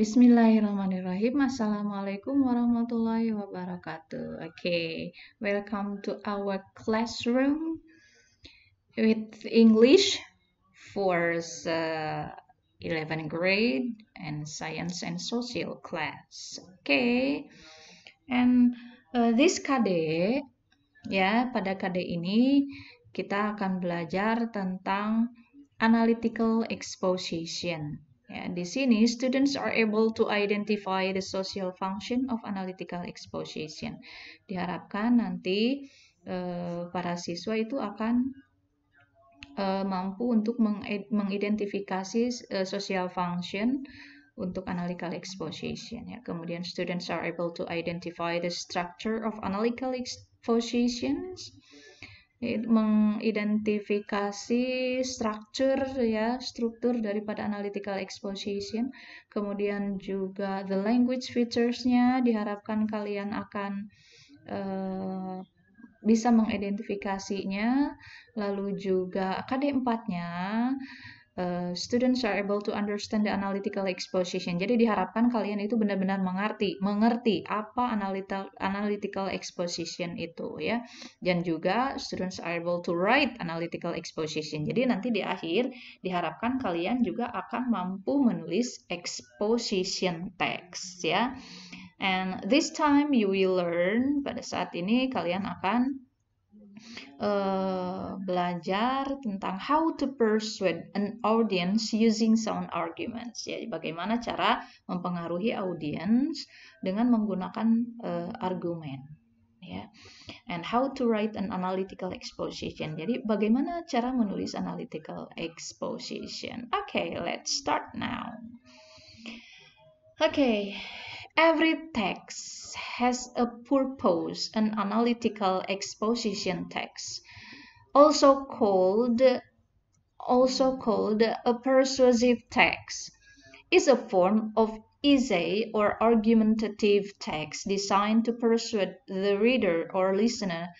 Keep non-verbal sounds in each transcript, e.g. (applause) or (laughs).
Bismillahirrahmanirrahim. Assalamualaikum warahmatullahi wabarakatuh. Okay, welcome to our classroom with English for the 11th grade and science and social class. Okay, and uh, this KD ya pada KD ini kita akan belajar tentang analytical exposition Ya, di sini, students are able to identify the social function of analytical exposition. Diharapkan nanti eh, para siswa itu akan eh, mampu untuk mengidentifikasi eh, social function untuk analytical exposition. Ya. Kemudian, students are able to identify the structure of analytical expositions mengidentifikasi struktur ya struktur daripada analytical exposition kemudian juga the language featuresnya diharapkan kalian akan uh, bisa mengidentifikasinya lalu juga KD4-nya Eh, students are able to understand the analytical exposition. Jadi diharapkan kalian itu benar-benar mengerti, mengerti apa analytical analytical exposition itu ya. Dan juga students are able to write analytical exposition. Jadi nanti di akhir diharapkan kalian juga akan mampu menulis exposition text ya. And this time you will learn pada saat ini kalian akan Eh, belajar tentang how to persuade an audience using sound arguments ya bagaimana cara mempengaruhi audience dengan menggunakan uh, argumen ya and how to write an analytical exposition jadi bagaimana cara menulis analytical exposition okay let's start now okay Every text has a purpose, an analytical exposition text, also called also called a persuasive text, is a form of essay or argumentative text designed to persuade the reader or listener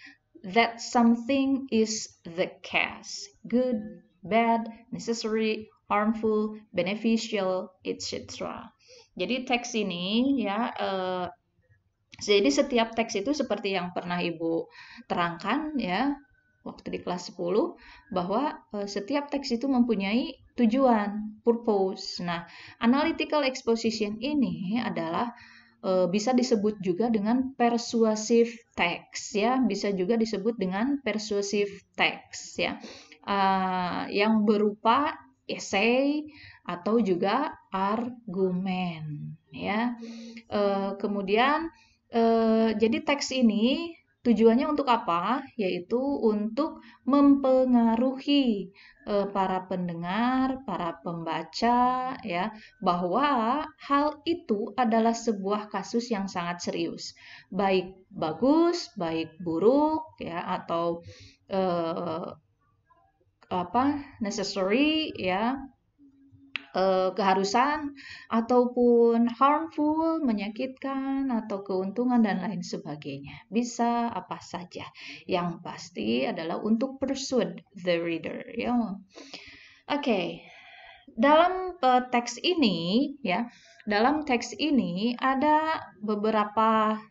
that something is the case, good, bad, necessary, harmful, beneficial, etc. Jadi teks ini ya eh, jadi setiap teks itu seperti yang pernah Ibu terangkan ya waktu di kelas 10 bahwa eh, setiap teks itu mempunyai tujuan, purpose. Nah, analytical exposition ini adalah eh, bisa disebut juga dengan persuasive teks ya, bisa juga disebut dengan persuasive teks ya. Uh, yang berupa Essay atau juga argumen ya e, kemudian e, jadi teks ini tujuannya untuk apa yaitu untuk mempengaruhi e, para pendengar para pembaca ya bahwa hal itu adalah sebuah kasus yang sangat serius baik bagus baik buruk ya atau e, apa necessary ya eh, keharusan ataupun harmful menyakitkan atau keuntungan dan lain sebagainya bisa apa saja yang pasti adalah untuk persuade the reader ya oke okay. dalam uh, teks ini ya dalam teks ini ada beberapa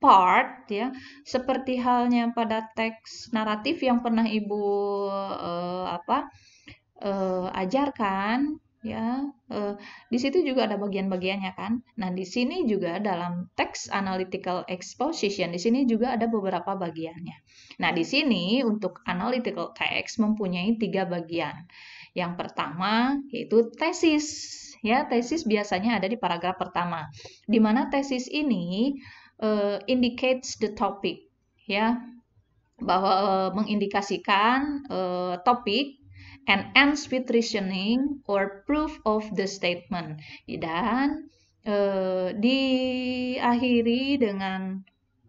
part ya seperti halnya pada teks naratif yang pernah ibu uh, apa uh, ajarkan ya uh, di situ juga ada bagian-bagiannya kan nah di sini juga dalam teks analytical exposition di sini juga ada beberapa bagiannya nah di sini untuk analytical text mempunyai tiga bagian yang pertama yaitu tesis ya tesis biasanya ada di paragraf pertama di mana tesis ini uh, indicates the topic ya bahwa uh, mengindikasikan uh, eh, topik and ends with reasoning or proof of the statement dan uh, diakhiri dengan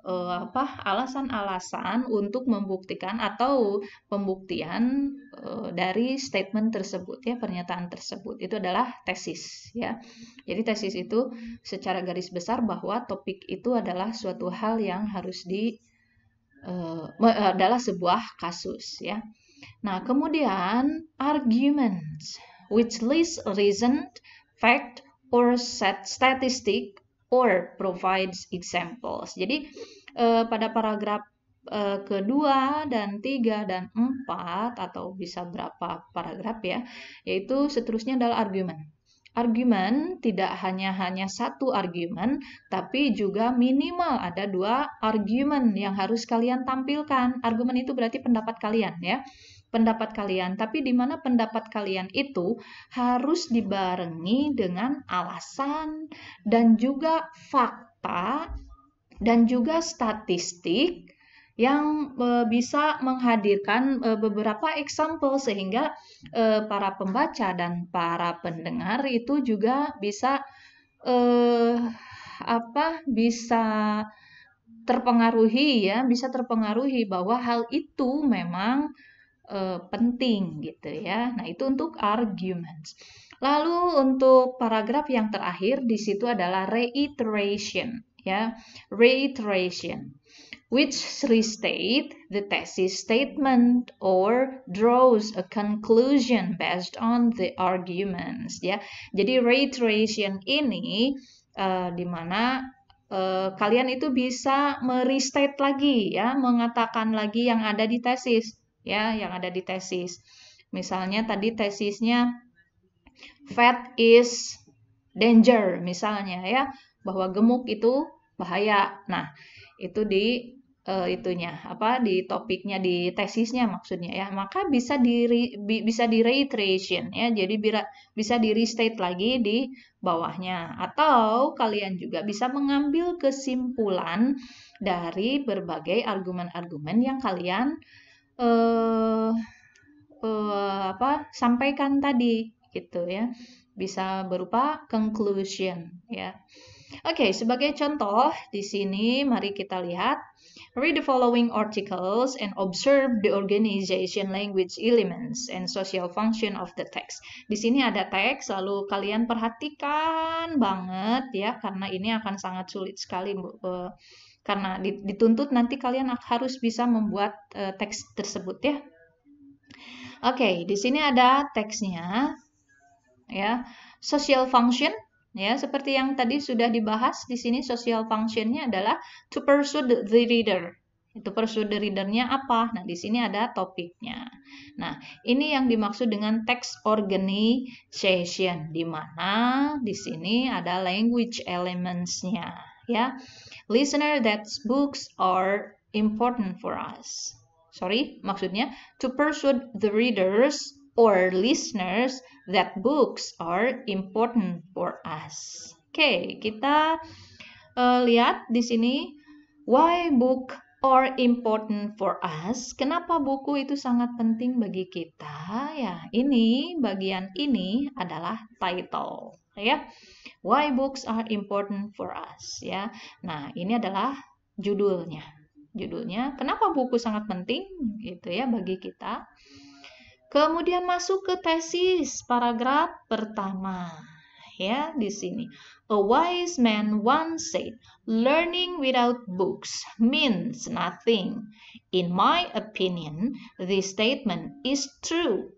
uh, apa alasan-alasan untuk membuktikan atau pembuktian uh, dari statement tersebut ya pernyataan tersebut itu adalah tesis ya jadi tesis itu secara garis besar bahwa topik itu adalah suatu hal yang harus di uh, adalah sebuah kasus ya nah kemudian arguments which list reason fact or set statistic or provides examples. Jadi eh, pada paragraf eh, kedua dan tiga dan empat atau bisa berapa paragraf ya, yaitu seterusnya adalah argumen. Argumen tidak hanya hanya satu argumen, tapi juga minimal ada dua argumen yang harus kalian tampilkan. Argumen itu berarti pendapat kalian ya pendapat kalian, tapi di mana pendapat kalian itu harus dibarengi dengan alasan dan juga fakta dan juga statistik yang eh, bisa menghadirkan eh, beberapa example sehingga eh, para pembaca dan para pendengar itu juga bisa eh, apa bisa terpengaruhi ya bisa terpengaruhi bahwa hal itu memang eh, penting gitu ya nah itu untuk arguments lalu untuk paragraf yang terakhir di situ adalah reiteration ya reiteration which restate the thesis statement or draws a conclusion based on the arguments ya jadi reiteration ini uh, eh, dimana uh, eh, kalian itu bisa merestate lagi ya mengatakan lagi yang ada di tesis ya yang ada di tesis misalnya tadi tesisnya fat is danger misalnya ya bahwa gemuk itu bahaya. Nah, itu di uh, itunya apa di topiknya di tesisnya maksudnya ya maka bisa di bisa di reiteration ya jadi bira, bisa di restate lagi di bawahnya atau kalian juga bisa mengambil kesimpulan dari berbagai argumen-argumen yang kalian uh, uh, apa sampaikan tadi gitu ya bisa berupa conclusion ya Oke, okay, sebagai contoh di sini mari kita lihat read the following articles and observe the organization language elements and social function of the text. Di sini ada teks lalu kalian perhatikan banget ya karena ini akan sangat sulit sekali uh, karena dituntut nanti kalian harus bisa membuat uh, teks tersebut ya. Oke, okay, di sini ada teksnya ya. Social function Ya, seperti yang tadi sudah dibahas di sini social functionnya adalah to pursue the reader. Itu pursue the readernya apa? Nah, di sini ada topiknya. Nah, ini yang dimaksud dengan text organization, di mana di sini ada language elementsnya. Ya, listener that books are important for us. Sorry, maksudnya to pursue the readers or listeners that books are important for us. Oke, okay, kita uh, lihat di sini why book are important for us. Kenapa buku itu sangat penting bagi kita? Ya, ini bagian ini adalah title, ya. Why books are important for us, ya. Nah, ini adalah judulnya. Judulnya, kenapa buku sangat penting gitu ya bagi kita. Kemudian masuk ke tesis paragraf pertama ya di sini. A wise man once said, learning without books means nothing. In my opinion, this statement is true.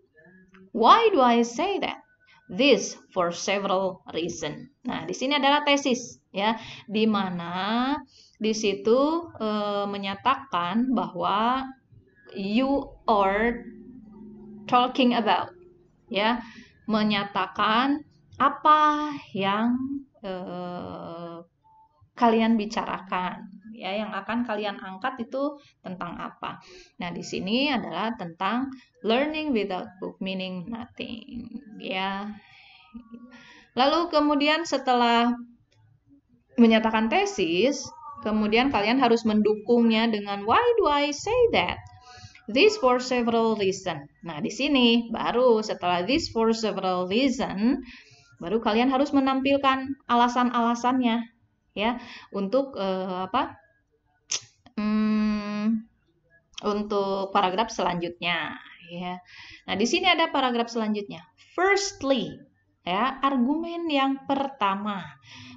Why do I say that? This for several reason. Nah, di sini adalah tesis ya, di mana di situ e, menyatakan bahwa you are talking about ya menyatakan apa yang eh, kalian bicarakan ya yang akan kalian angkat itu tentang apa. Nah, di sini adalah tentang learning without book meaning nothing ya. Lalu kemudian setelah menyatakan tesis, kemudian kalian harus mendukungnya dengan why do I say that? this for several reason. Nah, di sini baru setelah this for several reason, baru kalian harus menampilkan alasan-alasannya ya untuk uh, apa? Hmm, untuk paragraf selanjutnya ya. Nah, di sini ada paragraf selanjutnya. Firstly, ya, argumen yang pertama.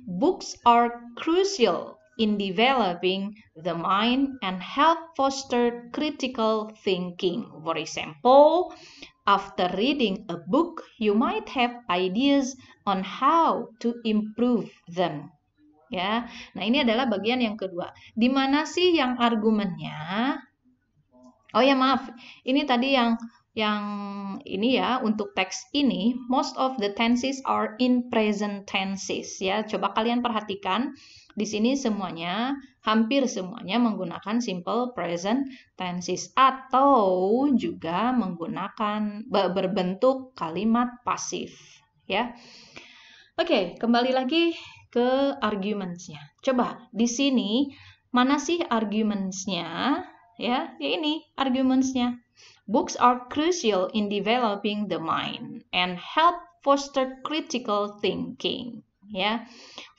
Books are crucial in developing the mind and help foster critical thinking. For example, after reading a book, you might have ideas on how to improve them. Ya, nah ini adalah bagian yang kedua. Di mana sih yang argumennya? Oh ya maaf, ini tadi yang yang ini ya untuk teks ini most of the tenses are in present tenses ya. Coba kalian perhatikan di sini semuanya, hampir semuanya menggunakan simple present tenses atau juga menggunakan berbentuk kalimat pasif, ya. Oke, kembali lagi ke argumentsnya. Coba di sini mana sih argumentsnya? Ya, ya ini argumentsnya. Books are crucial in developing the mind and help foster critical thinking ya.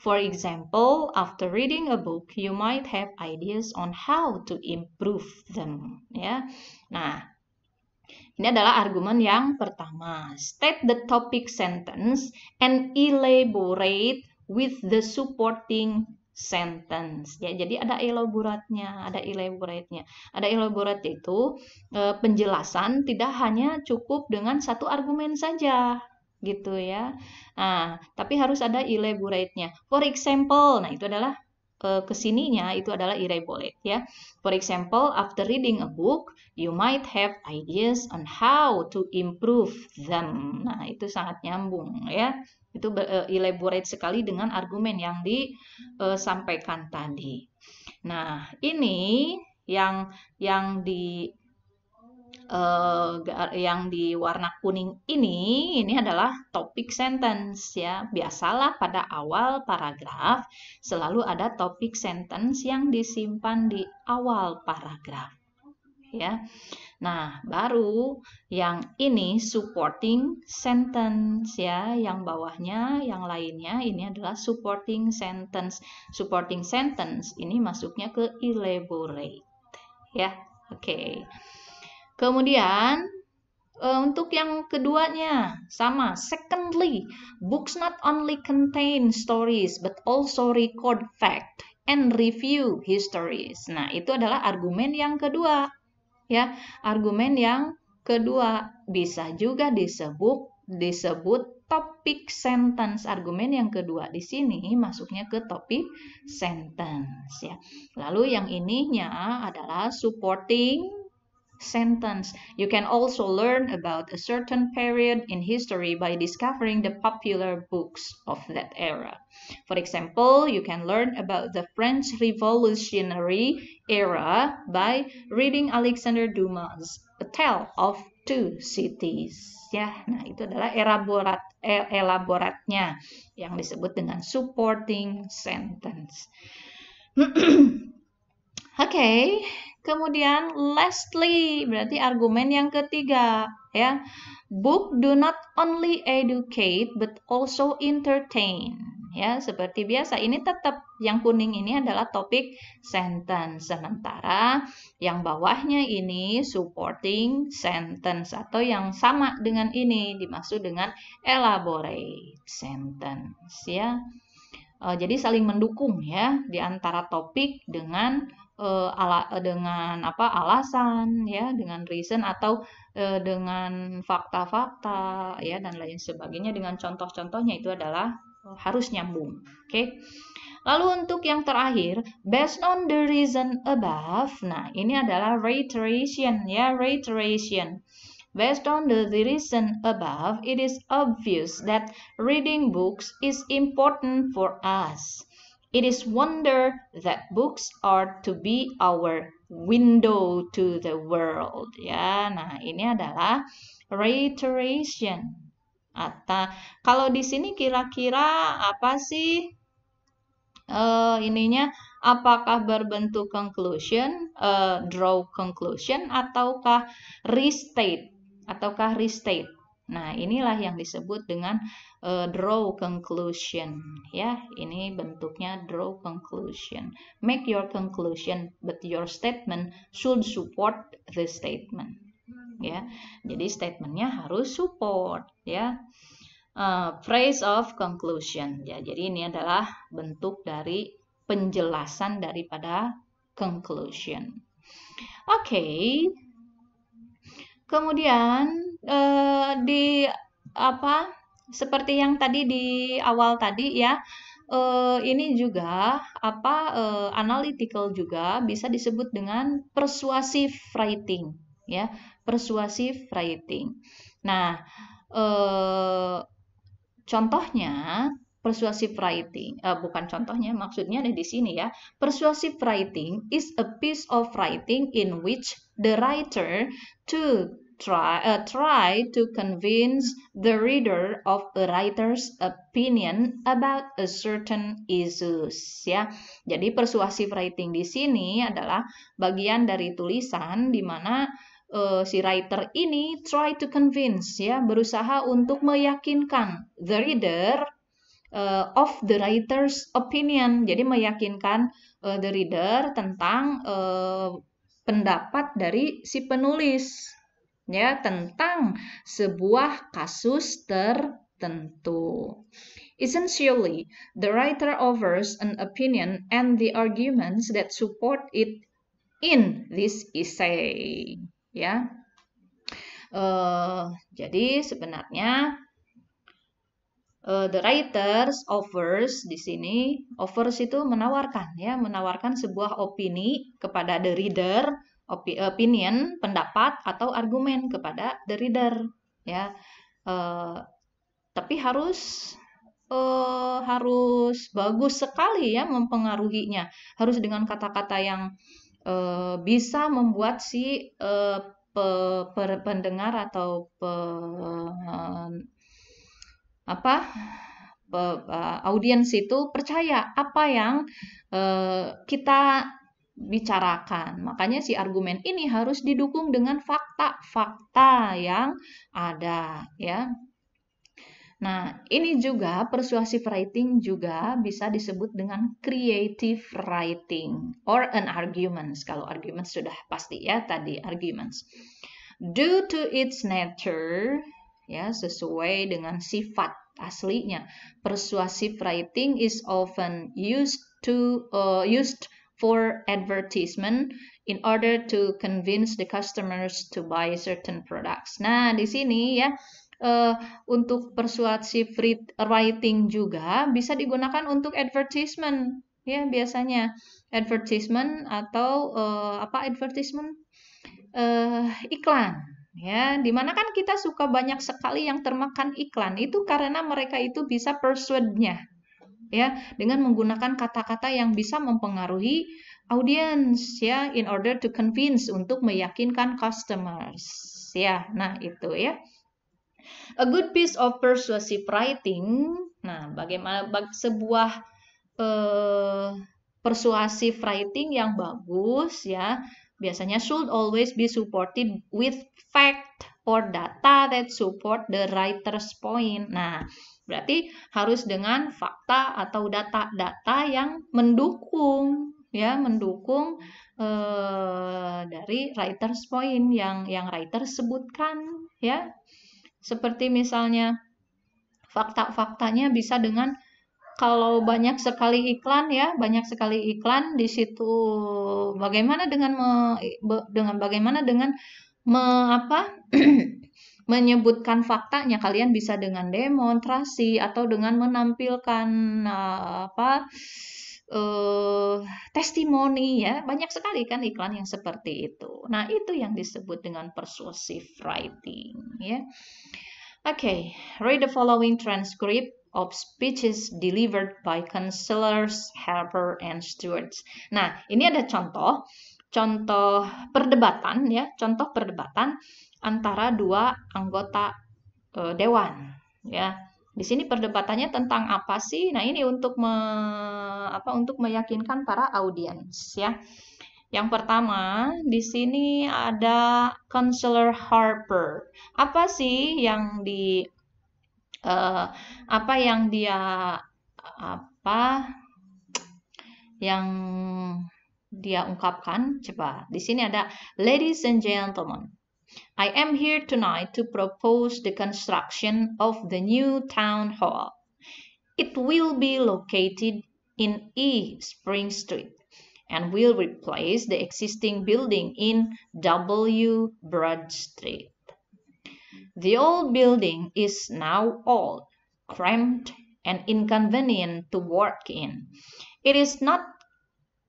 For example, after reading a book, you might have ideas on how to improve them, ya. Nah, ini adalah argumen yang pertama. State the topic sentence and elaborate with the supporting sentence ya jadi ada elaboratnya ada elaborate ada elaborat itu e, eh, penjelasan tidak hanya cukup dengan satu argumen saja gitu ya. Nah, tapi harus ada elaborate-nya. For example, nah itu adalah uh, kesininya itu adalah elaborate ya. For example, after reading a book, you might have ideas on how to improve them. Nah, itu sangat nyambung ya. Itu uh, elaborate sekali dengan argumen yang disampaikan eh, tadi. Nah, ini yang yang di uh, yang di warna kuning ini ini adalah topic sentence ya. Biasalah pada awal paragraf selalu ada topic sentence yang disimpan di awal paragraf ya. Nah, baru yang ini supporting sentence ya, yang bawahnya, yang lainnya ini adalah supporting sentence. Supporting sentence ini masuknya ke elaborate ya. Oke. Okay. Kemudian eh, untuk yang keduanya sama. Secondly, books not only contain stories but also record fact and review histories. Nah, itu adalah argumen yang kedua. Ya, argumen yang kedua bisa juga disebut disebut topic sentence. Argumen yang kedua di sini masuknya ke topic sentence ya. Lalu yang ininya adalah supporting sentence. You can also learn about a certain period in history by discovering the popular books of that era. For example, you can learn about the French Revolutionary era by reading Alexander Dumas' A Tale of Two Cities. Ya, nah itu adalah elaborat elaboratnya yang disebut dengan supporting sentence. Oke, (clears throat) okay, Kemudian lastly berarti argumen yang ketiga ya. Book do not only educate but also entertain. Ya, seperti biasa ini tetap yang kuning ini adalah topik sentence sementara yang bawahnya ini supporting sentence atau yang sama dengan ini dimaksud dengan elaborate sentence ya. Eh, jadi saling mendukung ya di antara topik dengan uh, ala eh, dengan apa alasan ya dengan reason atau uh, dengan fakta-fakta ya dan lain sebagainya dengan contoh-contohnya itu adalah uh, harus nyambung oke okay? lalu untuk yang terakhir based on the reason above nah ini adalah reiteration ya reiteration Based on the reason above, it is obvious that reading books is important for us. It is wonder that books are to be our window to the world. Ya, nah ini adalah reiteration. Atau kalau di sini kira-kira apa sih uh, ininya? Apakah berbentuk conclusion, uh, draw conclusion, ataukah restate? Ataukah restate? Nah, inilah yang disebut dengan uh, draw conclusion ya. Ini bentuknya draw conclusion. Make your conclusion but your statement should support the statement. Ya. Jadi statementnya harus support ya. Uh, phrase of conclusion ya. Jadi ini adalah bentuk dari penjelasan daripada conclusion. Oke. Okay. Kemudian eh, di apa seperti yang tadi di awal tadi ya eh, ini juga apa eh, analytical juga bisa disebut dengan persuasive writing ya persuasive writing. Nah eh, contohnya persuasive writing eh, bukan contohnya maksudnya ada di sini ya persuasive writing is a piece of writing in which the writer to try, uh, try to convince the reader of a writer's opinion about a certain issues ya. Jadi persuasive writing di sini adalah bagian dari tulisan di mana uh, si writer ini try to convince ya, berusaha untuk meyakinkan the reader uh, of the writer's opinion. Jadi meyakinkan uh, the reader tentang uh, pendapat dari si penulis ya tentang sebuah kasus tertentu. Essentially, the writer offers an opinion and the arguments that support it in this essay. Ya, uh, jadi sebenarnya uh, the writers offers di sini offers itu menawarkan ya, menawarkan sebuah opini kepada the reader opi, opinion, pendapat atau argumen kepada the reader ya. Uh, tapi harus uh, harus bagus sekali ya mempengaruhinya. Harus dengan kata-kata yang uh, bisa membuat si uh, pe, pe, pendengar atau pe, uh, apa pe, uh, audiens itu percaya apa yang uh, kita bicarakan. Makanya si argumen ini harus didukung dengan fakta-fakta yang ada ya. Nah, ini juga persuasive writing juga bisa disebut dengan creative writing or an arguments kalau arguments sudah pasti ya tadi arguments. Due to its nature ya sesuai dengan sifat aslinya. Persuasive writing is often used to uh, used for advertisement in order to convince the customers to buy certain products. Nah, di sini ya uh, untuk free writing juga bisa digunakan untuk advertisement ya biasanya advertisement atau uh, apa advertisement uh, iklan ya dimana kan kita suka banyak sekali yang termakan iklan itu karena mereka itu bisa persuade-nya ya dengan menggunakan kata-kata yang bisa mempengaruhi audience ya in order to convince untuk meyakinkan customers ya nah itu ya a good piece of persuasive writing nah bagaimana bag, sebuah eh, persuasive writing yang bagus ya biasanya should always be supported with fact or data that support the writer's point. Nah, Berarti harus dengan fakta atau data-data yang mendukung ya, mendukung eh, dari writer's point yang yang writer sebutkan ya. Seperti misalnya fakta-faktanya bisa dengan kalau banyak sekali iklan ya, banyak sekali iklan di situ bagaimana dengan me, dengan bagaimana dengan me, apa (clears throat) menyebutkan faktanya kalian bisa dengan demonstrasi atau dengan menampilkan eh, apa uh, testimoni ya banyak sekali kan iklan yang seperti itu nah itu yang disebut dengan persuasive writing ya oke okay. read the following transcript of speeches delivered by counselors, helper, and stewards. Nah, ini ada contoh contoh perdebatan ya, contoh perdebatan antara dua anggota e, dewan ya. Di sini perdebatannya tentang apa sih? Nah, ini untuk me, apa untuk meyakinkan para audiens ya. Yang pertama, di sini ada Counselor Harper. Apa sih yang di e, apa yang dia apa yang dia ungkapkan coba di sini ada ladies and gentlemen I am here tonight to propose the construction of the new town hall it will be located in E Spring Street and will replace the existing building in W Broad Street the old building is now old cramped and inconvenient to work in. It is not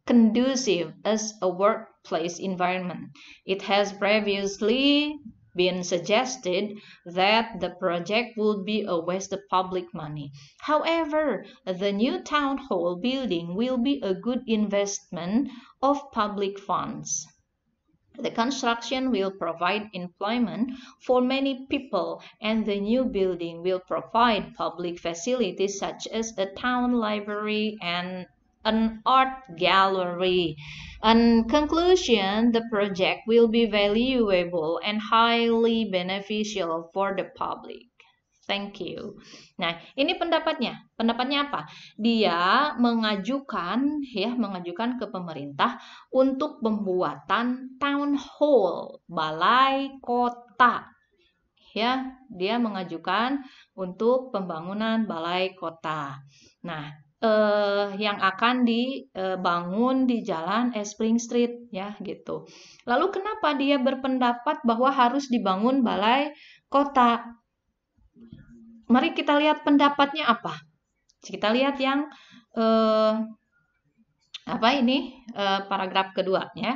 conducive as a workplace environment. It has previously been suggested that the project would be a waste of public money. However, the new town hall building will be a good investment of public funds. The construction will provide employment for many people and the new building will provide public facilities such as a town library and an art gallery. In conclusion, the project will be valuable and highly beneficial for the public. Thank you. Nah, ini pendapatnya. Pendapatnya apa? Dia mengajukan ya, mengajukan ke pemerintah untuk pembuatan town hall, balai kota. Ya, dia mengajukan untuk pembangunan balai kota. Nah, eh, yang akan dibangun di jalan Spring Street ya gitu. Lalu kenapa dia berpendapat bahwa harus dibangun balai kota? Mari kita lihat pendapatnya apa. Kita lihat yang eh, apa ini eh, paragraf kedua ya.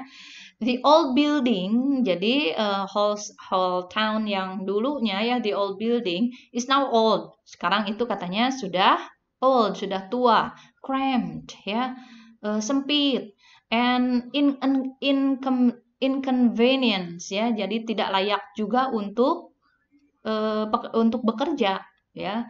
The old building, jadi uh, eh, whole whole town yang dulunya ya the old building is now old. Sekarang itu katanya sudah old sudah tua, cramped ya, uh, sempit, and in, in, in inconvenience ya, jadi tidak layak juga untuk uh, untuk bekerja ya.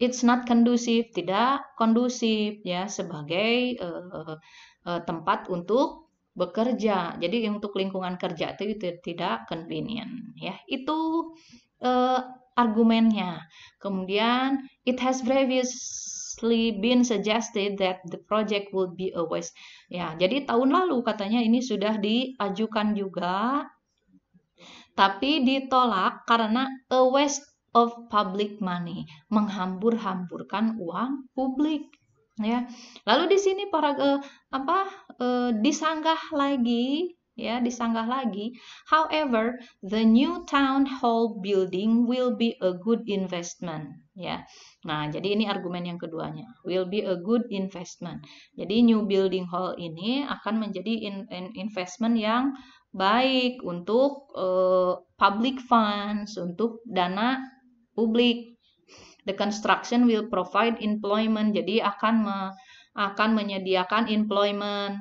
It's not conducive, tidak kondusif ya sebagai uh, uh, tempat untuk bekerja. Jadi untuk lingkungan kerja itu, itu tidak convenient ya. Itu uh, argumennya. Kemudian it has various previously been suggested that the project would be a waste. Ya, jadi tahun lalu katanya ini sudah diajukan juga tapi ditolak karena a waste of public money, menghambur-hamburkan uang publik ya. Lalu di sini para uh, apa uh, disanggah lagi ya disanggah lagi. However, the new town hall building will be a good investment ya. Nah, jadi ini argumen yang keduanya. Will be a good investment. Jadi new building hall ini akan menjadi in, in investment yang baik untuk uh, public funds, untuk dana publik. The construction will provide employment. Jadi akan me, akan menyediakan employment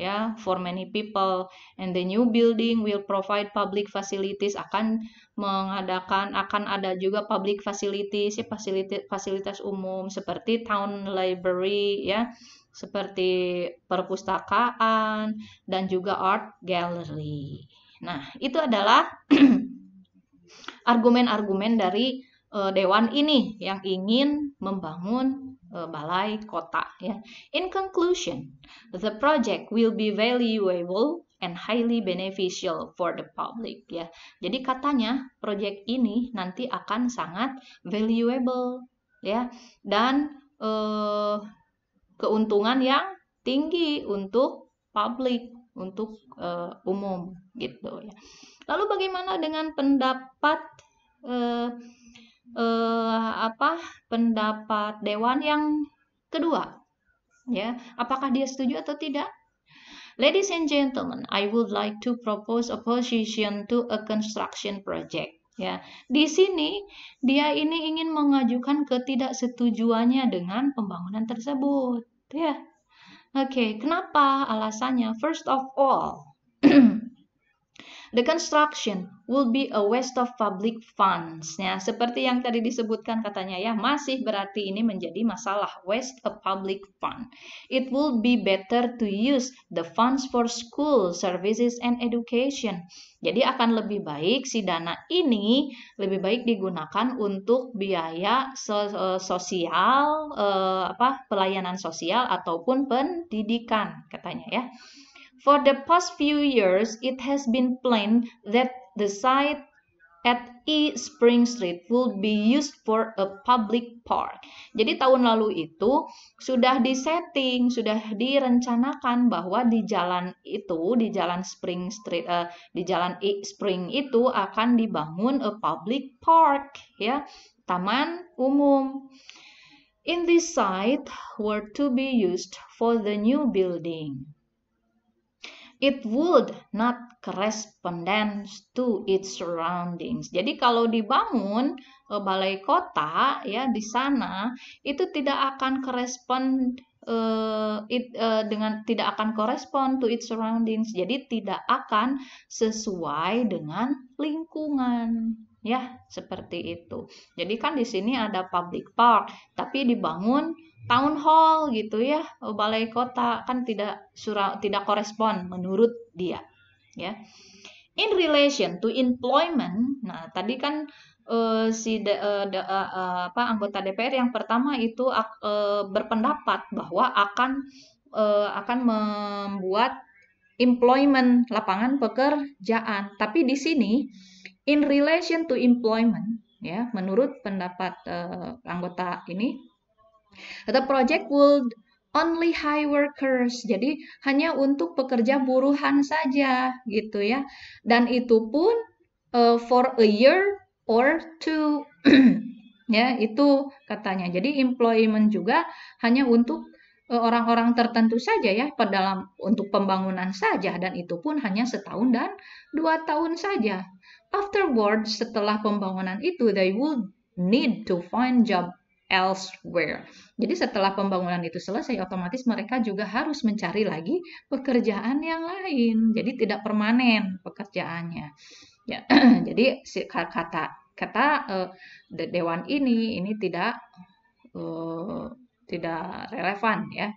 ya for many people and the new building will provide public facilities akan mengadakan akan ada juga public facilities ya fasilitas fasilitas umum seperti town library ya seperti perpustakaan dan juga art gallery. Nah, itu adalah (clears throat) argumen-argumen dari uh, dewan ini yang ingin membangun Eh, balai kota ya. In conclusion, the project will be valuable and highly beneficial for the public ya. Jadi katanya proyek ini nanti akan sangat valuable ya dan eh, keuntungan yang tinggi untuk publik untuk uh, umum gitu ya. Lalu bagaimana dengan pendapat uh, eh, apa pendapat dewan yang kedua ya apakah dia setuju atau tidak Ladies and gentlemen, I would like to propose a position to a construction project. Ya, di sini dia ini ingin mengajukan ketidaksetujuannya dengan pembangunan tersebut. Ya, oke. Okay, kenapa? Alasannya, first of all, (clears throat) The construction will be a waste of public funds. Ya, seperti yang tadi disebutkan katanya ya, masih berarti ini menjadi masalah waste of public fund. It will be better to use the funds for school, services and education. Jadi akan lebih baik si dana ini lebih baik digunakan untuk biaya e, sosial e, apa pelayanan sosial ataupun pendidikan katanya ya. For the past few years, it has been planned that the site at E Spring Street will be used for a public park. Jadi tahun lalu itu sudah disetting, sudah direncanakan bahwa di jalan itu, di jalan Spring Street, uh, di jalan E Spring itu akan dibangun a public park, ya, taman umum. In this site were to be used for the new building. It would not correspondence to its surroundings. Jadi kalau dibangun e, balai kota ya di sana itu tidak akan correspond e, it, e, dengan tidak akan correspond to its surroundings. Jadi tidak akan sesuai dengan lingkungan ya seperti itu. Jadi kan di sini ada public park tapi dibangun town hall gitu ya eh, balai kota kan tidak surau, tidak korespon menurut dia ya in relation to employment nah tadi kan uh, si de, uh, de, uh, uh, apa anggota DPR yang pertama itu uh, berpendapat bahwa akan uh, akan membuat employment lapangan pekerjaan tapi di sini in relation to employment ya menurut pendapat uh, anggota ini The project will only high workers. Jadi hanya untuk pekerja buruhan saja gitu ya. Dan itu pun uh, for a year or two. (clears throat) ya, itu katanya. Jadi employment juga hanya untuk eh, orang-orang tertentu saja ya dalam untuk pembangunan saja dan itu pun hanya setahun dan dua tahun saja. Afterwards setelah pembangunan itu they will need to find job elsewhere. Jadi setelah pembangunan itu selesai, otomatis mereka juga harus mencari lagi pekerjaan yang lain. Jadi tidak permanen pekerjaannya. Ya, (clears throat) jadi kata kata uh, dewan ini ini tidak uh, tidak relevan ya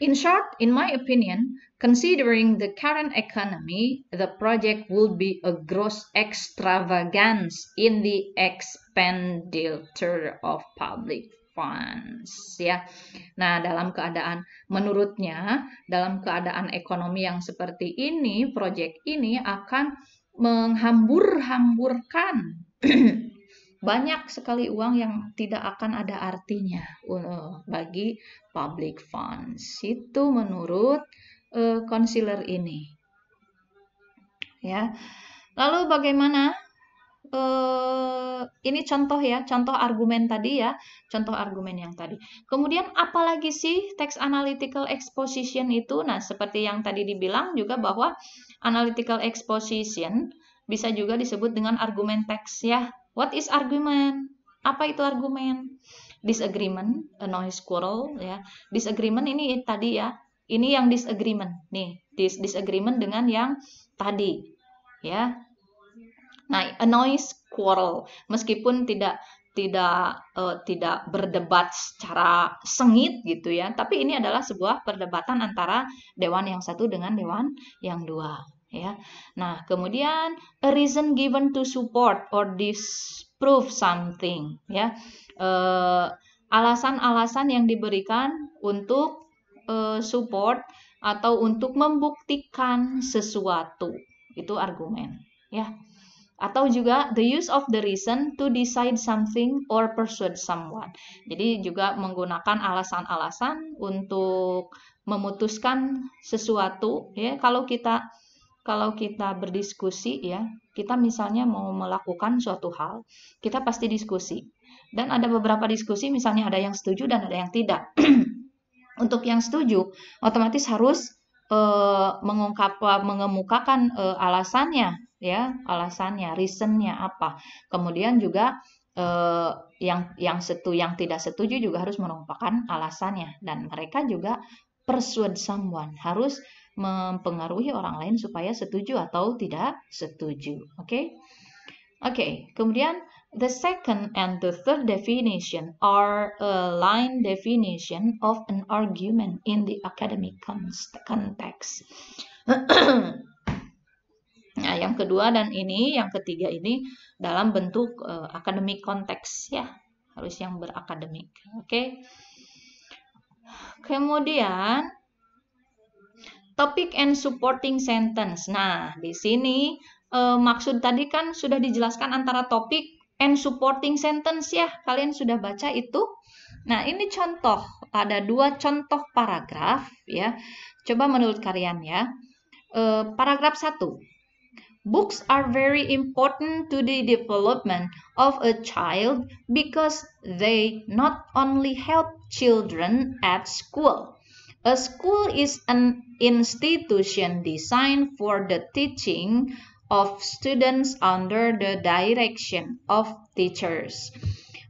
In short, in my opinion, considering the current economy, the project will be a gross extravagance in the expenditure of public funds ya. Nah, dalam keadaan menurutnya dalam keadaan ekonomi yang seperti ini, proyek ini akan menghambur-hamburkan (clears throat) banyak sekali uang yang tidak akan ada artinya bagi public funds. Itu menurut uh, eh, concealer ini. Ya. Lalu bagaimana uh, ini contoh ya, contoh argumen tadi ya, contoh argumen yang tadi. Kemudian apalagi sih text analytical exposition itu? Nah, seperti yang tadi dibilang juga bahwa analytical exposition bisa juga disebut dengan argumen teks ya What is argument? Apa itu argumen? Disagreement, a noise quarrel ya. Disagreement ini tadi ya. Ini yang disagreement. Nih, dis disagreement dengan yang tadi. Ya. Nah, a noise quarrel meskipun tidak tidak uh, tidak berdebat secara sengit gitu ya tapi ini adalah sebuah perdebatan antara dewan yang satu dengan dewan yang dua ya. Nah, kemudian a reason given to support or disprove something ya. E, alasan-alasan uh, yang diberikan untuk uh, support atau untuk membuktikan sesuatu. Itu argumen ya. Atau juga the use of the reason to decide something or persuade someone. Jadi juga menggunakan alasan-alasan untuk memutuskan sesuatu ya. Kalau kita kalau kita berdiskusi ya, kita misalnya mau melakukan suatu hal, kita pasti diskusi. Dan ada beberapa diskusi misalnya ada yang setuju dan ada yang tidak. (clears throat) Untuk yang setuju, otomatis harus eh, mengungkap mengemukakan eh, alasannya ya, alasannya, reasonnya apa. Kemudian juga eh, yang yang setuju, yang tidak setuju juga harus merupakan alasannya dan mereka juga persuade someone, harus mempengaruhi orang lain supaya setuju atau tidak setuju. Oke. Okay? Oke, okay, kemudian the second and the third definition are a line definition of an argument in the academic context. (clears throat) Nah, yang kedua dan ini, yang ketiga ini dalam bentuk uh, eh, akademik konteks ya, harus yang berakademik. Oke. Okay? Kemudian Topic and supporting sentence. Nah, di sini eh, maksud tadi kan sudah dijelaskan antara topik and supporting sentence ya. Kalian sudah baca itu? Nah, ini contoh. Ada dua contoh paragraf ya. Coba menurut kalian ya. Eh, paragraf satu. Books are very important to the development of a child because they not only help children at school A school is an institution designed for the teaching of students under the direction of teachers.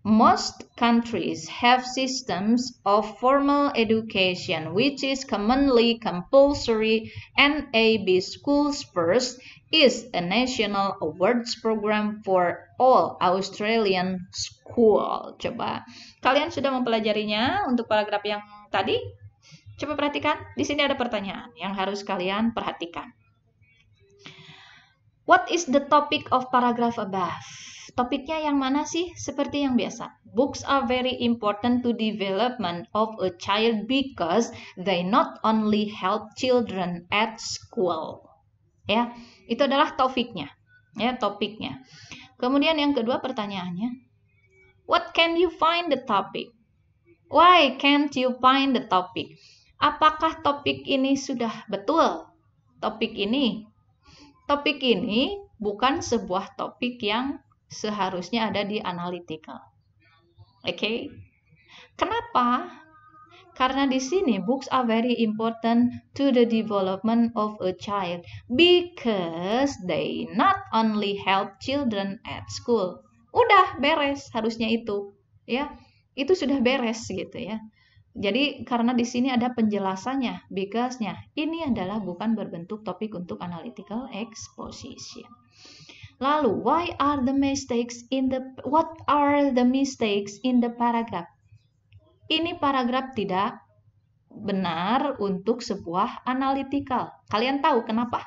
Most countries have systems of formal education, which is commonly compulsory, and AB Schools First is a national awards program for all Australian school. Coba, kalian sudah mempelajarinya untuk paragraf yang tadi? Coba perhatikan, di sini ada pertanyaan yang harus kalian perhatikan. What is the topic of paragraph above? Topiknya yang mana sih? Seperti yang biasa. Books are very important to development of a child because they not only help children at school. Ya, itu adalah topiknya. Ya, topiknya. Kemudian yang kedua pertanyaannya, what can you find the topic? Why can't you find the topic? Apakah topik ini sudah betul? Topik ini. Topik ini bukan sebuah topik yang seharusnya ada di analytical. Oke. Okay? Kenapa? Karena di sini books are very important to the development of a child because they not only help children at school. Udah beres harusnya itu, ya. Itu sudah beres gitu ya. Jadi karena di sini ada penjelasannya, because-nya. Ini adalah bukan berbentuk topik untuk analytical exposition. Lalu, why are the mistakes in the what are the mistakes in the paragraph? Ini paragraf tidak benar untuk sebuah analytical. Kalian tahu kenapa?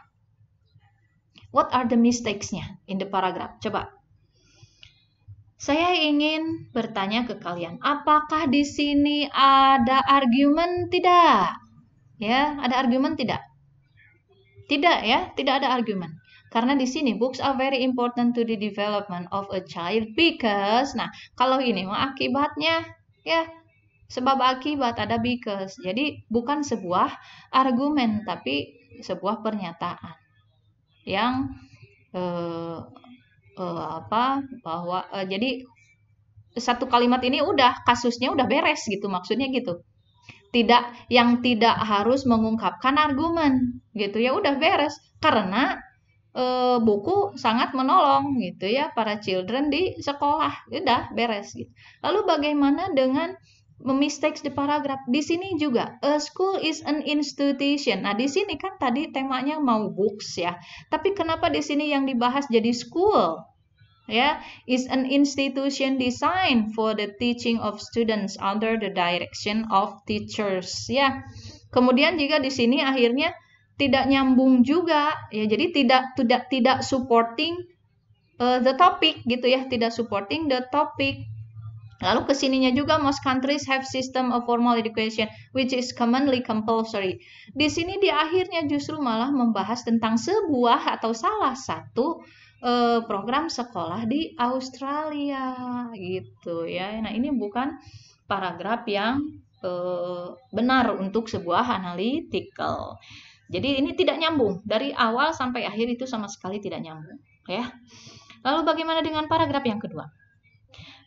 What are the mistakes-nya in the paragraph? Coba saya ingin bertanya ke kalian, apakah di sini ada argumen tidak? Ya, ada argumen tidak? Tidak ya, tidak ada argumen. Karena di sini books are very important to the development of a child because nah, kalau ini mah akibatnya ya sebab akibat ada because. Jadi bukan sebuah argumen tapi sebuah pernyataan yang eh, uh, apa bahwa uh, jadi satu kalimat ini udah kasusnya udah beres gitu maksudnya gitu tidak yang tidak harus mengungkapkan argumen gitu ya udah beres karena e, buku sangat menolong gitu ya para children di sekolah udah beres gitu lalu bagaimana dengan mistakes di paragraf. Di sini juga a school is an institution. Nah, di sini kan tadi temanya mau books ya. Tapi kenapa di sini yang dibahas jadi school? Ya, is an institution designed for the teaching of students under the direction of teachers ya. Kemudian juga di sini akhirnya tidak nyambung juga ya. Jadi tidak tidak tidak supporting uh, the topic gitu ya, tidak supporting the topic Lalu kesininya juga most countries have system of formal education which is commonly compulsory. Di sini di akhirnya justru malah membahas tentang sebuah atau salah satu uh, program sekolah di Australia gitu ya. Nah ini bukan paragraf yang uh, benar untuk sebuah analytical. Jadi ini tidak nyambung dari awal sampai akhir itu sama sekali tidak nyambung ya. Lalu bagaimana dengan paragraf yang kedua?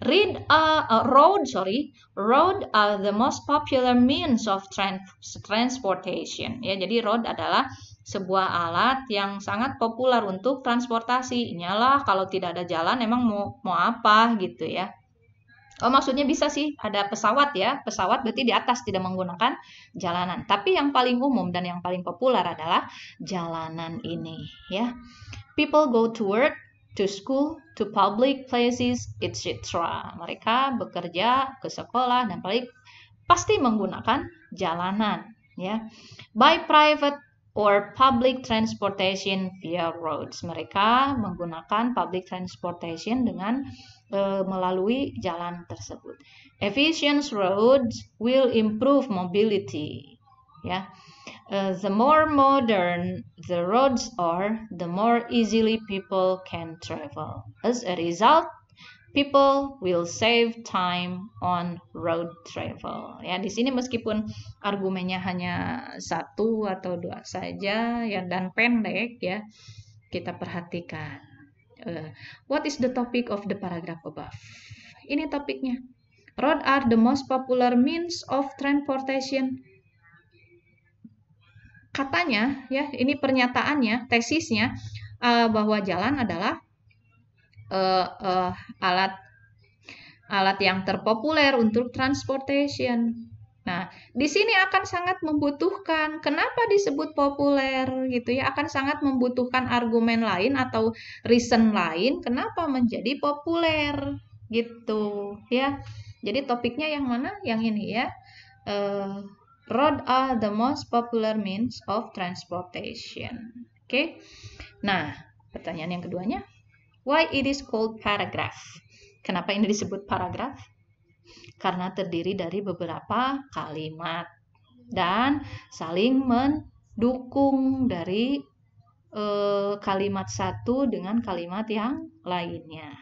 read uh, uh, road sorry road are the most popular means of trans transportation ya jadi road adalah sebuah alat yang sangat populer untuk transportasi nyalah kalau tidak ada jalan emang mau mau apa gitu ya Oh maksudnya bisa sih ada pesawat ya pesawat berarti di atas tidak menggunakan jalanan tapi yang paling umum dan yang paling populer adalah jalanan ini ya people go to work to school, to public places, etc. Mereka bekerja ke sekolah dan balik pasti menggunakan jalanan ya. By private or public transportation via roads. Mereka menggunakan public transportation dengan e, melalui jalan tersebut. Efficient roads will improve mobility ya. Uh, the more modern the roads are, the more easily people can travel. As a result, people will save time on road travel. Ya, di sini meskipun argumennya hanya satu atau dua saja ya dan pendek ya, kita perhatikan. Uh, what is the topic of the paragraph above? Ini topiknya. Road are the most popular means of transportation katanya ya ini pernyataannya tesisnya uh, bahwa jalan adalah uh, uh, alat alat yang terpopuler untuk transportation. Nah, di sini akan sangat membutuhkan. Kenapa disebut populer gitu ya? Akan sangat membutuhkan argumen lain atau reason lain kenapa menjadi populer gitu ya. Jadi topiknya yang mana? Yang ini ya. Uh, Road are the most popular means of transportation. Oke. Okay? Nah, pertanyaan yang keduanya, why it is called paragraph? Kenapa ini disebut paragraph? Karena terdiri dari beberapa kalimat dan saling mendukung dari uh, kalimat satu dengan kalimat yang lainnya.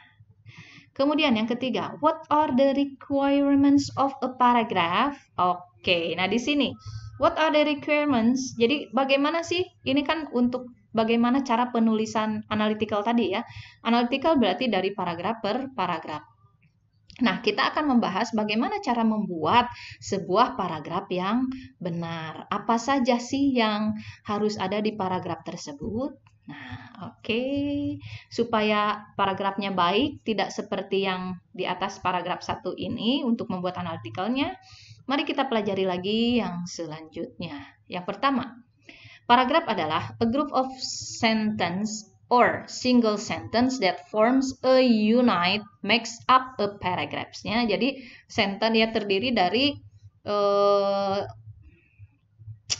Kemudian yang ketiga, what are the requirements of a paragraph? Oke, Oke, nah di sini what are the requirements? Jadi bagaimana sih ini kan untuk bagaimana cara penulisan analytical tadi ya. Analytical berarti dari paragraf per paragraf. Nah, kita akan membahas bagaimana cara membuat sebuah paragraf yang benar. Apa saja sih yang harus ada di paragraf tersebut? Nah, oke. Okay. Supaya paragrafnya baik, tidak seperti yang di atas paragraf satu ini untuk membuat analitikalnya. Mari kita pelajari lagi yang selanjutnya. Yang pertama, paragraf adalah a group of sentence or single sentence that forms a unit makes up a paragraphsnya. Jadi sentence ya terdiri dari uh,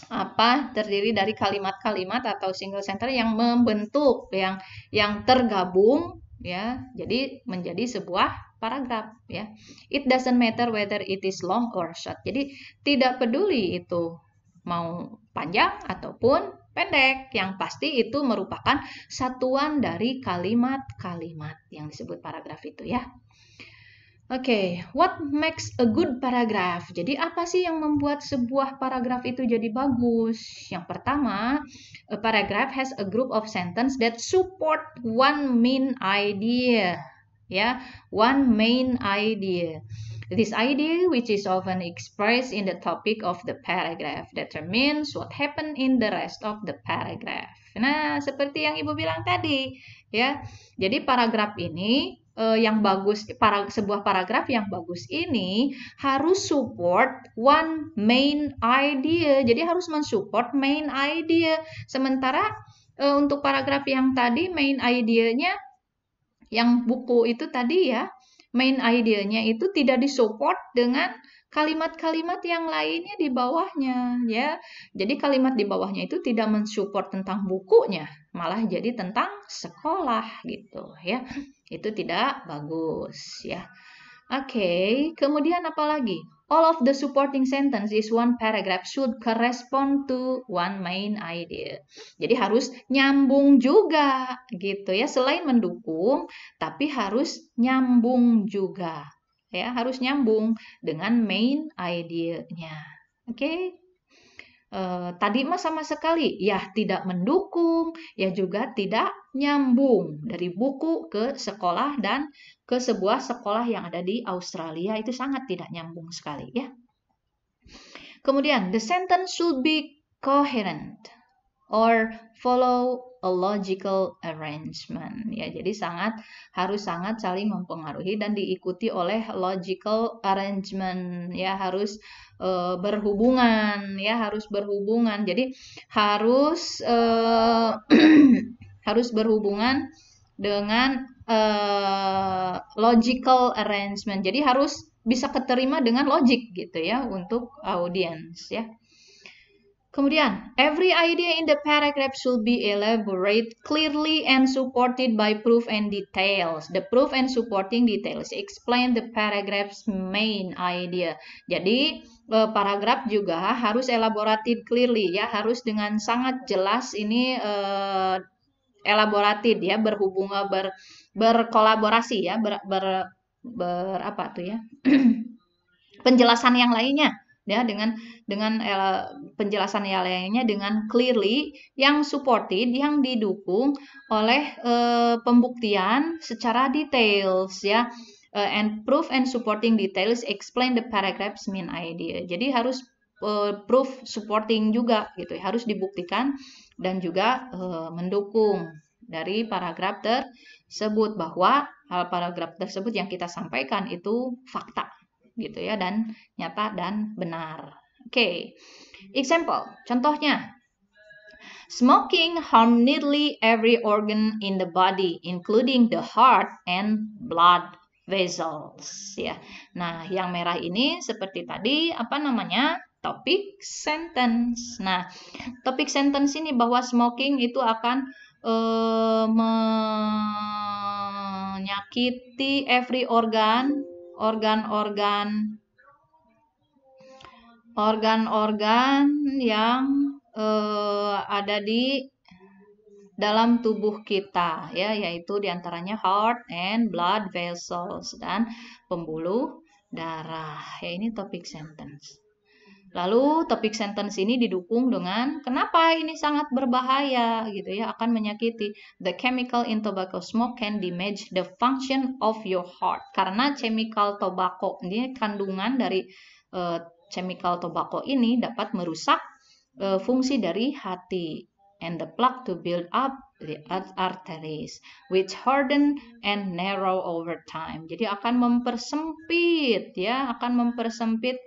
apa? Terdiri dari kalimat-kalimat atau single sentence yang membentuk yang yang tergabung ya. Jadi menjadi sebuah paragraf ya. It doesn't matter whether it is long or short. Jadi tidak peduli itu mau panjang ataupun pendek. Yang pasti itu merupakan satuan dari kalimat-kalimat yang disebut paragraf itu ya. Oke, okay, what makes a good paragraph? Jadi apa sih yang membuat sebuah paragraf itu jadi bagus? Yang pertama, a paragraph has a group of sentence that support one main idea ya one main idea this idea which is often expressed in the topic of the paragraph determines what happened in the rest of the paragraph nah seperti yang ibu bilang tadi ya jadi paragraf ini uh, yang bagus para, sebuah paragraf yang bagus ini harus support one main idea jadi harus mensupport main idea sementara eh, untuk paragraf yang tadi main idea-nya yang buku itu tadi ya, main idenya itu tidak disupport dengan kalimat-kalimat yang lainnya di bawahnya ya. Jadi kalimat di bawahnya itu tidak mensupport tentang bukunya, malah jadi tentang sekolah gitu ya. Itu tidak bagus ya okay, kemudian apa lagi? All of the supporting sentence is one paragraph should correspond to one main idea. Jadi harus nyambung juga gitu ya. Selain mendukung, tapi harus nyambung juga. Ya, harus nyambung dengan main idea-nya. Oke. Okay? eh, tadi mah sama sekali ya tidak mendukung, ya juga tidak nyambung dari buku ke sekolah dan ke sebuah sekolah yang ada di Australia itu sangat tidak nyambung sekali ya. Kemudian the sentence should be coherent or follow a logical arrangement ya jadi sangat harus sangat saling mempengaruhi dan diikuti oleh logical arrangement ya harus e, berhubungan ya harus berhubungan jadi harus e, (clears throat) harus berhubungan dengan e, logical arrangement jadi harus bisa keterima dengan logik gitu ya untuk audiens ya Kemudian, every idea in the paragraph should be elaborate clearly and supported by proof and details. The proof and supporting details explain the paragraph's main idea. Jadi, eh, paragraf juga harus elaborated clearly ya, harus dengan sangat jelas ini uh, eh, elaborated ya, berhubungan eh, ber berkolaborasi ya, ber, ber, ber apa tuh ya? (clears throat) penjelasan yang lainnya ya dengan dengan eh, penjelasan yang lainnya dengan clearly yang supported yang didukung oleh uh, pembuktian secara details ya uh, and proof and supporting details explain the paragraph's main idea. Jadi harus uh, proof supporting juga gitu, ya, harus dibuktikan dan juga uh, mendukung dari paragraf tersebut bahwa hal paragraf tersebut yang kita sampaikan itu fakta gitu ya dan nyata dan benar. Oke. Okay. Example, contohnya Smoking harm nearly every organ in the body, including the heart and blood vessels. Ya. Nah, yang merah ini seperti tadi apa namanya? Topic sentence. Nah, topic sentence ini bahwa smoking itu akan uh, menyakiti every organ organ-organ organ-organ yang eh, ada di dalam tubuh kita ya yaitu diantaranya heart and blood vessels dan pembuluh darah ya ini topik sentence Lalu topik sentence ini didukung dengan kenapa ini sangat berbahaya gitu ya akan menyakiti. The chemical in tobacco smoke can damage the function of your heart. Karena chemical tobacco ini kandungan dari uh, chemical tobacco ini dapat merusak uh, fungsi dari hati and the plaque to build up the arteries which harden and narrow over time. Jadi akan mempersempit ya, akan mempersempit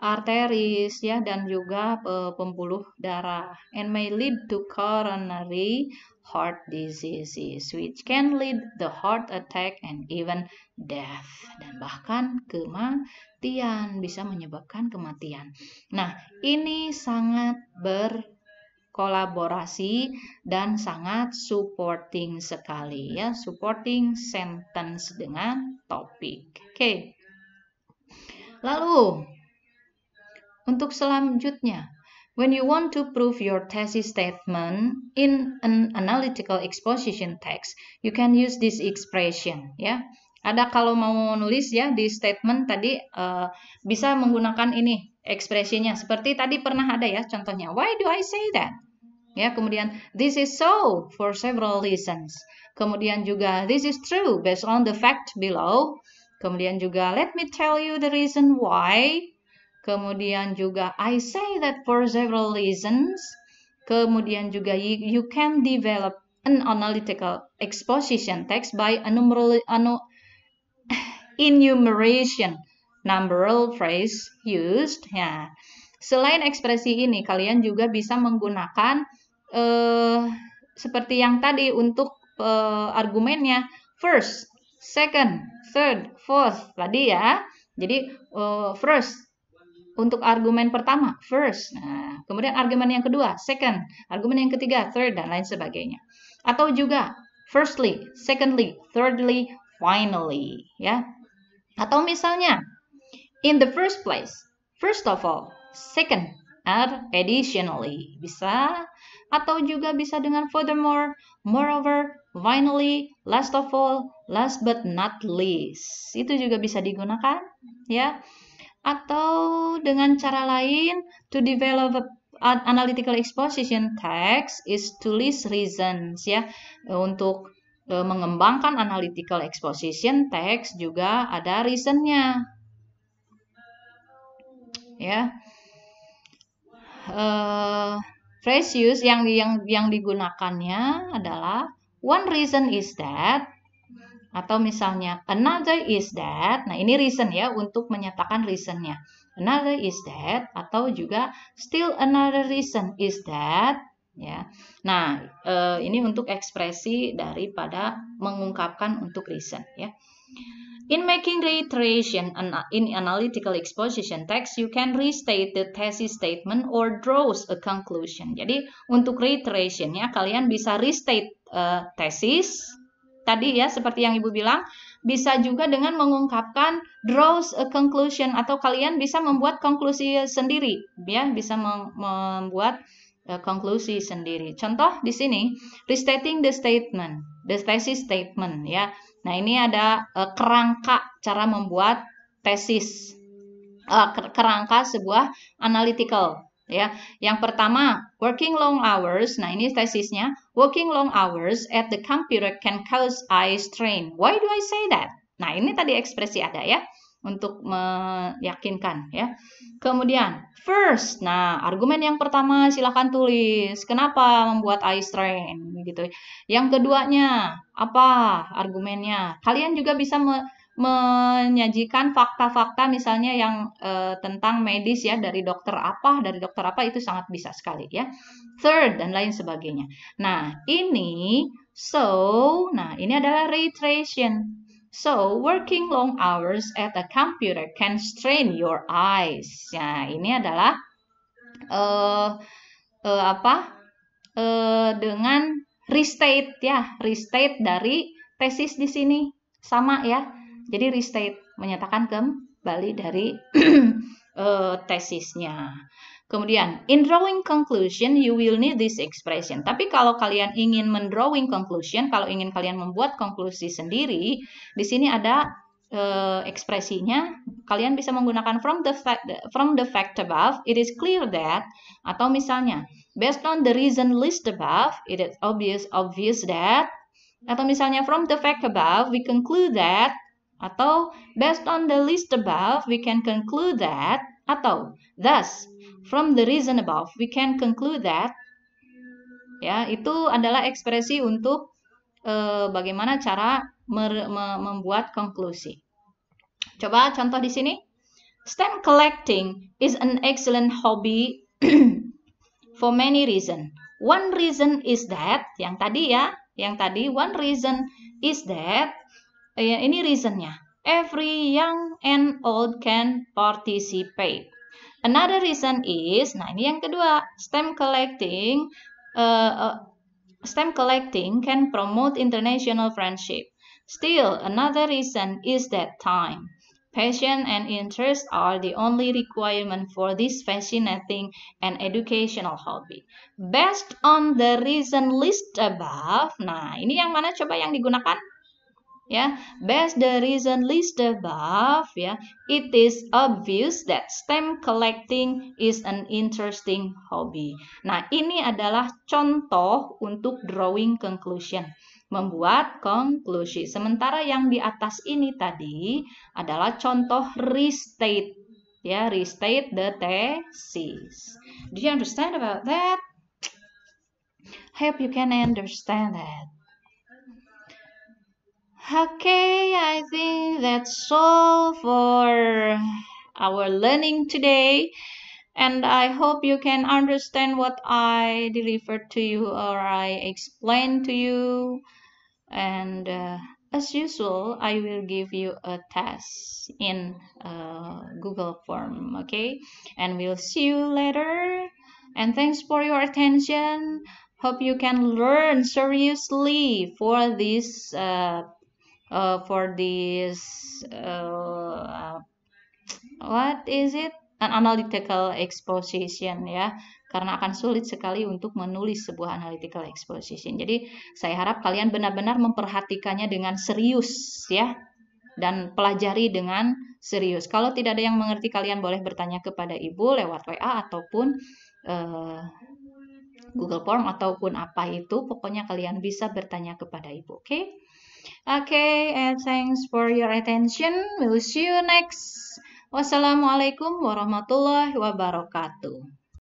arteris ya dan juga uh, pembuluh darah and may lead to coronary heart disease which can lead the heart attack and even death dan bahkan kematian bisa menyebabkan kematian. Nah, ini sangat berkolaborasi dan sangat supporting sekali ya supporting sentence dengan topik. Oke. Okay. Lalu untuk selanjutnya, when you want to prove your thesis statement in an analytical exposition text, you can use this expression. Ya, ada kalau mau nulis ya di statement tadi uh, bisa menggunakan ini ekspresinya. Seperti tadi pernah ada ya contohnya. Why do I say that? Ya, kemudian this is so for several reasons. Kemudian juga this is true based on the fact below. Kemudian juga let me tell you the reason why Kemudian juga I say that for several reasons. Kemudian juga you, can develop an analytical exposition text by anu, (laughs) enumeration numeral phrase used. Ya. Selain ekspresi ini, kalian juga bisa menggunakan uh, seperti yang tadi untuk uh, argumennya first, second, third, fourth tadi ya. Jadi uh, first untuk argumen pertama, first. Nah, kemudian argumen yang kedua, second. Argumen yang ketiga, third, dan lain sebagainya. Atau juga, firstly, secondly, thirdly, finally. ya. Atau misalnya, in the first place, first of all, second, or additionally. Bisa. Atau juga bisa dengan furthermore, moreover, finally, last of all, last but not least. Itu juga bisa digunakan. Ya. Atau dengan cara lain, to develop analytical exposition text is to list reasons ya. E, untuk e, mengembangkan analytical exposition text juga ada reasonnya. Ya. Uh, e, phrase use yang yang yang digunakannya adalah one reason is that atau misalnya another is that. Nah, ini reason ya untuk menyatakan reasonnya. Another is that atau juga still another reason is that ya. Nah, eh, ini untuk ekspresi daripada mengungkapkan untuk reason ya. In making reiteration in analytical exposition text, you can restate the thesis statement or draws a conclusion. Jadi, untuk reiterationnya, kalian bisa restate uh, thesis, tadi ya seperti yang Ibu bilang bisa juga dengan mengungkapkan draws a conclusion atau kalian bisa membuat konklusi sendiri ya bisa membuat uh, konklusi sendiri. Contoh di sini restating the statement, the thesis statement ya. Nah, ini ada uh, kerangka cara membuat tesis uh, eh, kerangka sebuah analytical ya. Yang pertama, working long hours. Nah, ini tesisnya. Working long hours at the computer can cause eye strain. Why do I say that? Nah, ini tadi ekspresi ada ya untuk meyakinkan ya. Kemudian, first. Nah, argumen yang pertama silahkan tulis. Kenapa membuat eye strain gitu. Yang keduanya, apa argumennya? Kalian juga bisa menyajikan fakta-fakta misalnya yang e, tentang medis ya dari dokter apa, dari dokter apa itu sangat bisa sekali ya. Third dan lain sebagainya. Nah, ini so, nah ini adalah reiteration. So, working long hours at a computer can strain your eyes. Nah, ini adalah uh, uh, apa? Uh, dengan restate ya, restate dari tesis di sini sama ya jadi restate menyatakan kembali dari uh, (clears throat) tesisnya. Kemudian, in drawing conclusion, you will need this expression. Tapi kalau kalian ingin mendrawing conclusion, kalau ingin kalian membuat konklusi sendiri, di sini ada uh, ekspresinya. Kalian bisa menggunakan from the fact from the fact above, it is clear that, atau misalnya based on the reason list above, it is obvious obvious that, atau misalnya from the fact above, we conclude that atau based on the list above, we can conclude that atau thus from the reason above, we can conclude that ya itu adalah ekspresi untuk uh, bagaimana cara membuat konklusi. Coba contoh di sini. Stamp collecting is an excellent hobby (clears throat) for many reasons. One reason is that yang tadi ya, yang tadi one reason is that Iya, ini reasonnya. Every young and old can participate. Another reason is, nah ini yang kedua, stamp collecting, uh, uh, stamp collecting can promote international friendship. Still, another reason is that time. Passion and interest are the only requirement for this fascinating and educational hobby. Based on the reason list above, nah ini yang mana coba yang digunakan? ya based the reason list above ya it is obvious that stamp collecting is an interesting hobby nah ini adalah contoh untuk drawing conclusion membuat konklusi sementara yang di atas ini tadi adalah contoh restate ya restate the thesis do you understand about that hope you can understand that Okay, I think that's all for our learning today. And I hope you can understand what I delivered to you or I explained to you. And uh, as usual, I will give you a test in uh, Google form, okay? And we'll see you later. And thanks for your attention. Hope you can learn seriously for this uh, uh, for this uh, what is it an analytical exposition ya karena akan sulit sekali untuk menulis sebuah analytical exposition. Jadi saya harap kalian benar-benar memperhatikannya dengan serius ya dan pelajari dengan serius. Kalau tidak ada yang mengerti kalian boleh bertanya kepada ibu lewat WA ataupun uh, Google Form ataupun apa itu pokoknya kalian bisa bertanya kepada ibu, oke? Okay? Okay, and thanks for your attention. We'll see you next. Wassalamualaikum warahmatullahi wabarakatuh.